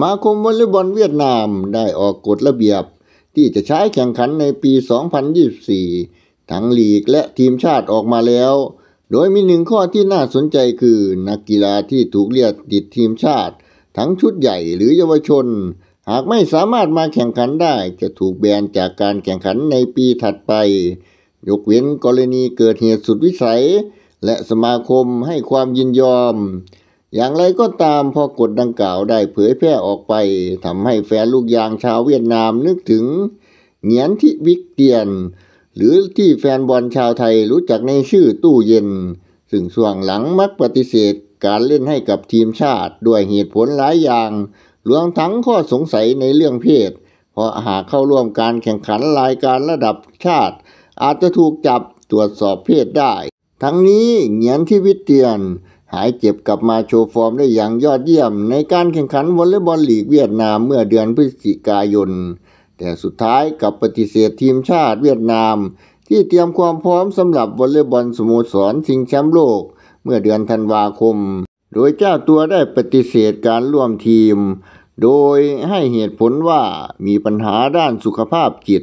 มาคมวอลเลย์บอลเวียดนามได้ออกกฎระเบียบ ที่จะใช้แข่งขันในปี 2024 ทั้งลีกและทีมชาติออกมาแล้ว โดยมีหนึ่งข้อที่น่าสนใจคือ นักกีฬาที่ถูกเรียกติดทีมชาติ ทั้งชุดใหญ่หรือเยาวชน หากไม่สามารถมาแข่งขันได้จะถูกแบนจากการแข่งขันในปีถัดไป ยกเว้นกรณีเกิดเหตุสุดวิสัยและสมาคมให้ความยินยอมอย่างไรก็ตามพอกฎดังกล่าวได้เผยแพร่ออกไป ทำให้แฟนลูกยางชาวเวียดนามนึกถึง เหงียนที่วิกเตียน หรือที่แฟนบอลชาวไทยรู้จักในชื่อตู้เย็น ซึ่งส่วงหลังมักปฏิเสธการเล่นให้กับทีมชาติด้วยเหตุผลหลายอย่าง รวมทั้งข้อสงสัยในเรื่องเพศ เพราะหากเข้าร่วมการแข่งขันรายการระดับชาติ อาจจะถูกจับตรวจสอบเพศได้ ทั้งนี้ เหงียนที่วิกเตียนหายเจ็บกลับมาโชว์ฟอร์มได้อย่างยอดเยี่ยมในการแข่งขันวอลเลย์บอลลีกเวียดนามเมื่อเดือนพฤศจิกายน แต่สุดท้ายกับปฏิเสธทีมชาติเวียดนาม ที่เตรียมความพร้อมสำหรับวอลเลย์บอลสโมสรชิงแชมป์โลกเมื่อเดือนธันวาคม โดยเจ้าตัวได้ปฏิเสธการร่วมทีม โดยให้เหตุผลว่ามีปัญหาด้านสุขภาพจิต